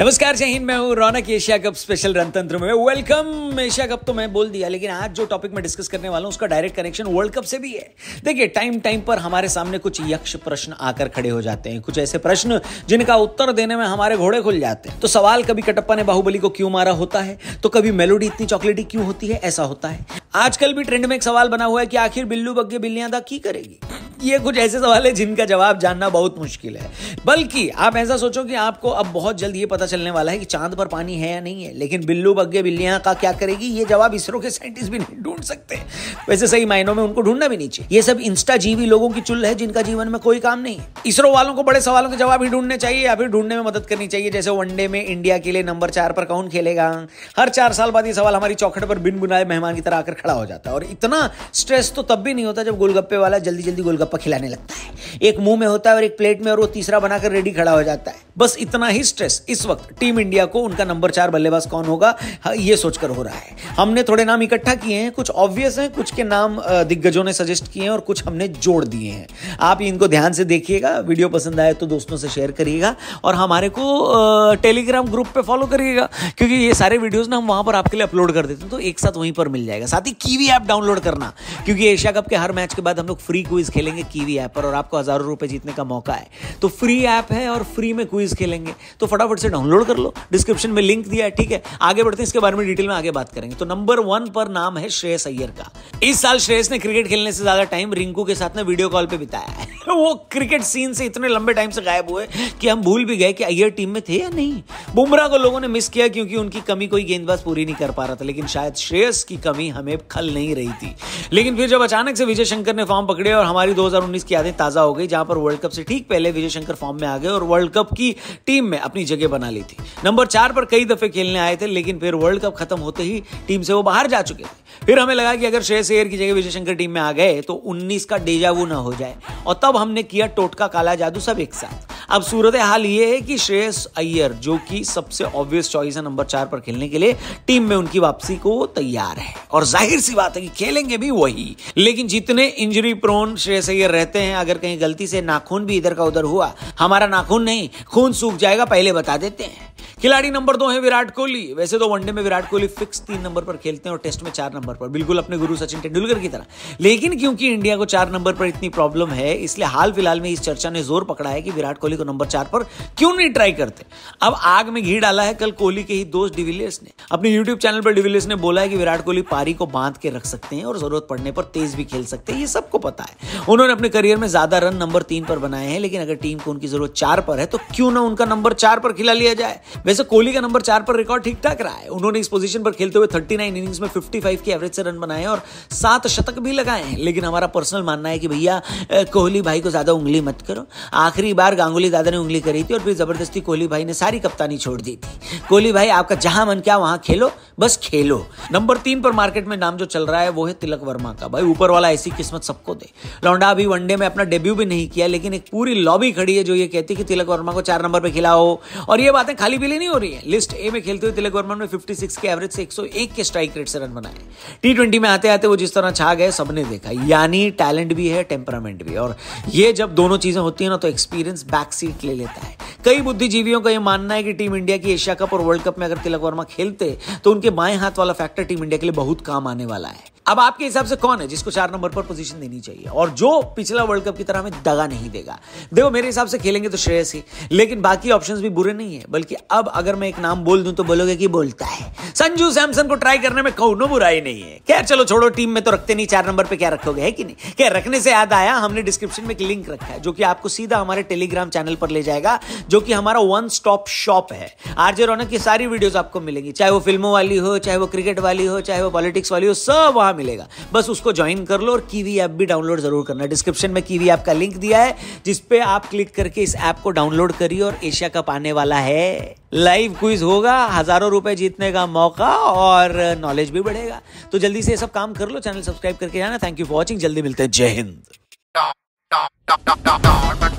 नमस्कार जय हिंद मैं हूँ Raunak Asia cup special Rantantra में वेलकम एशिया कप तो मैं बोल दिया लेकिन आज जो टॉपिक मैं डिस्कस करने वाला हूँ उसका डायरेक्ट कनेक्शन वर्ल्ड कप से भी है देखिए टाइम टाइम पर हमारे सामने कुछ यक्ष प्रश्न आकर खड़े हो जाते हैं कुछ ऐसे प्रश्न जिनका उत्तर देने में हमारे घोड़े खुल जाते हैं तो सवाल कभी कटप्पा ने बाहुबली को क्यों मारा होता है तो कभी मेलोडी इतनी चॉकलेटी क्यों होती है ऐसा होता है आजकल भी ट्रेंड में एक सवाल बना हुआ है कि आखिर बिल्लू बग्गे बिल्लियां दा की करेगी ये कुछ ऐसे सवाल है जिनका जवाब जानना बहुत मुश्किल है बल्कि आप ऐसा सोचो कि आपको अब बहुत जल्द ये पता चलने वाला है कि चांद पर पानी है या नहीं है लेकिन बिल्लू बग्गे बिल्लियां का क्या करेगी ये जवाब इसरो के साइंटिस्ट भी नहीं ढूंढ सकते वैसे सही मायनों में उनको ढूंढना भी नहीं चाहिए ये सब इंस्टा जीवी लोगों की चुल्ह है जिनका जीवन में कोई काम नहीं है इसरो वालों को बड़े सवालों के जवाब ही ढूंढने चाहिए या फिर ढूंढने में मदद करनी चाहिए जैसे वनडे में इंडिया के लिए नंबर चार पर कौन खेलेगा हर चार साल बाद ये सवाल हमारी चौखट पर बिन बुनाए मेहमान की तरह आकर खड़ा हो जाता है और इतना स्ट्रेस तो तब भी नहीं होता जब गोलगप्पे वाला जल्दी जल्दी गोलगप्पे खिलाने लगता है एक मुंह में होता है और एक प्लेट में और वो तीसरा बनाकर रेडी खड़ा हो जाता है बस इतना ही स्ट्रेस इस वक्त टीम इंडिया को उनका नंबर चार बल्लेबाज कौन होगा ये सोचकर हो रहा है हमने थोड़े नाम इकट्ठा किए हैं कुछ ऑब्वियस हैं कुछ के नाम दिग्गजों ने सजेस्ट किए हैं और कुछ हमने जोड़ दिए हैं आप इनको ध्यान से देखिएगा वीडियो पसंद आए तो दोस्तों से शेयर करिएगा और हमारे को टेलीग्राम ग्रुप पे फॉलो करिएगा क्योंकि ये सारे वीडियोज ना हम वहाँ पर आपके लिए अपलोड कर देते हैं तो एक साथ वहीं पर मिल जाएगा साथ ही कीवी ऐप डाउनलोड करना क्योंकि एशिया कप के हर मैच के बाद हम लोग फ्री क्विज खेलेंगे कीवी ऐप पर और आपको हज़ारों रुपये जीतने का मौका है तो फ्री ऐप है और फ्री में क्विज क्विज खेलेंगे तो फटाफट से डाउनलोड कर लो डिस्क्रिप्शन में लिंक दिया है ठीक है आगे बढ़ते हैं इसके बारे में डिटेल में आगे बात करेंगे तो नंबर वन पर नाम है श्रेयस अय्यर का इस साल श्रेयस ने क्रिकेट खेलने से ज्यादा टाइम रिंकू के साथ ना वीडियो कॉल पे बिताया है वो क्रिकेट सीन से इतने लंबे टाइम से गायब हुए कि हम भूल भी गए कि अय्यर टीम में थे या नहीं बुमराह को लोगों ने मिस किया क्योंकि उनकी कमी कोई गेंदबाज पूरी नहीं कर पा रहा था लेकिन शायद श्रेयस की कमी हमें खल नहीं रही थी लेकिन फिर जब अचानक से विजय शंकर ने फॉर्म पकड़े और हमारी 2019 की यादें ताजा हो गई जहां पर वर्ल्ड कप से ठीक पहले विजय शंकर फॉर्म में आ गए और वर्ल्ड कप की की टीम में अपनी जगह बना ली थी नंबर चार पर कई दफे खेलने आए थे लेकिन फिर वर्ल्ड कप खत्म होते ही टीम से वो बाहर जा चुके थे फिर हमें लगा कि अगर श्रेयस अयर की जगह विजय शंकर टीम में आ गए तो उन्नीस का डेजावू ना हो जाए और तब हमने किया टोटका काला जादू सब एक साथ अब सूरत हाल ये है कि श्रेयस अय्यर जो कि सबसे ऑब्वियस चॉइस है नंबर चार पर खेलने के लिए टीम में उनकी वापसी को तैयार है और जाहिर सी बात है कि खेलेंगे भी वही लेकिन जितने इंजरी प्रोन श्रेयस अय्यर रहते हैं अगर कहीं गलती से नाखून भी इधर का उधर हुआ हमारा नाखून नहीं खून खून सूख जाएगा पहले बता देते हैं खिलाड़ी नंबर दो है विराट कोहली वैसे तो वनडे में विराट कोहली फिक्स तीन नंबर पर खेलते हैं और टेस्ट में चार नंबर पर बिल्कुल अपने गुरु सचिन तेंदुलकर की तरह लेकिन क्योंकि इंडिया को चार नंबर पर इतनी प्रॉब्लम है इसलिए हाल फिलहाल में इस चर्चा ने जोर पकड़ा है कि विराट कोहली को नंबर चार पर क्यों नहीं ट्राई करते अब आग में घी डाला है कल कोहली के ही दोस्त डिविलियर्स ने अपने यूट्यूब चैनल पर डिविलियर्स ने बोला है कि विराट कोहली पारी को बांध के रख सकते हैं और जरूरत पड़ने पर तेज भी खेल सकते हैं ये सबको पता है उन्होंने अपने करियर में ज्यादा रन नंबर तीन पर बनाए हैं लेकिन अगर टीम को उनकी जरूरत चार पर है तो क्यों क्यों ना उनका नंबर चार पर खिला लिया जाए वैसे कोहली का नंबर चार पर रिकॉर्ड ठीक ठाक रहा है उन्होंने इस पोजीशन पर खेलते हुए 39 इनिंग्स में 55 की एवरेज से रन बनाए और सात शतक भी लगाए हैं लेकिन हमारा पर्सनल मानना है कि भैया कोहली भाई को ज्यादा उंगली मत करो आखिरी बार गांगुली दादा ने उंगली करी थी और फिर जबरदस्ती कोहली भाई ने सारी कप्तानी छोड़ दी थी कोहली भाई आपका जहां मन क्या वहां खेलो बस खेलो नंबर तीन पर मार्केट में नाम जो चल रहा है वो है तिलक वर्मा का भाई ऊपर वाला ऐसी किस्मत सबको दे लौंडा अभी वनडे में अपना डेब्यू भी नहीं किया लेकिन एक पूरी लॉबी खड़ी है जो ये कहती है कि तिलक वर्मा को चार चार नंबर पे खेला हो और ये बातें खाली पीली नहीं हो रही है लिस्ट ए में खेलते हुए तिलक वर्मा ने 56 के एवरेज से 101 के स्ट्राइक रेट से रन बनाए टी ट्वेंटी में आते आते वो जिस तरह छा गए सबने देखा यानी टैलेंट भी है टेम्परामेंट भी और ये जब दोनों चीजें होती है ना तो एक्सपीरियंस बैक सीट ले लेता है कई बुद्धिजीवियों का यह मानना है कि टीम इंडिया की एशिया कप और वर्ल्ड कप में अगर तिलक वर्मा खेलते तो उनके बाएं हाथ वाला फैक्टर टीम इंडिया के लिए बहुत काम आने वाला है अब आपके हिसाब से कौन है जिसको चार नंबर पर पोजीशन देनी चाहिए और जो पिछला वर्ल्ड कप की तरह हमें दगा नहीं देगा देखो मेरे हिसाब से खेलेंगे तो श्रेयस ही लेकिन बाकी ऑप्शंस भी बुरे नहीं है बल्कि अब अगर मैं एक नाम बोल दूं तो बोलोगे कि बोलता है संजू सैमसन को ट्राई करने में कौन बुराई नहीं है क्या चलो छोड़ो टीम में तो रखते नहीं चार नंबर पे क्या रखोगे है कि नहीं क्या रखने से याद आया हमने डिस्क्रिप्शन में एक लिंक रखा है जो कि आपको सीधा हमारे टेलीग्राम चैनल पर ले जाएगा जो कि हमारा वन स्टॉप शॉप है आरजे रौनक की सारी वीडियो आपको मिलेंगी चाहे वो फिल्मों वाली हो चाहे वो क्रिकेट वाली हो चाहे वो पॉलिटिक्स वाली हो सब वहां मिलेगा बस उसको ज्वाइन कर लो और कीवी ऐप भी डाउनलोड जरूर करना डिस्क्रिप्शन में कीवी ऐप का लिंक दिया है जिसपे आप क्लिक करके इस ऐप को डाउनलोड करिए और एशिया कप आने वाला है लाइव क्विज होगा हजारों रुपए जीतने का मौका मौका और नॉलेज भी बढ़ेगा तो जल्दी से ये सब काम कर लो चैनल सब्सक्राइब करके जाना थैंक यू फॉर वॉचिंग जल्दी मिलते हैं जय हिंद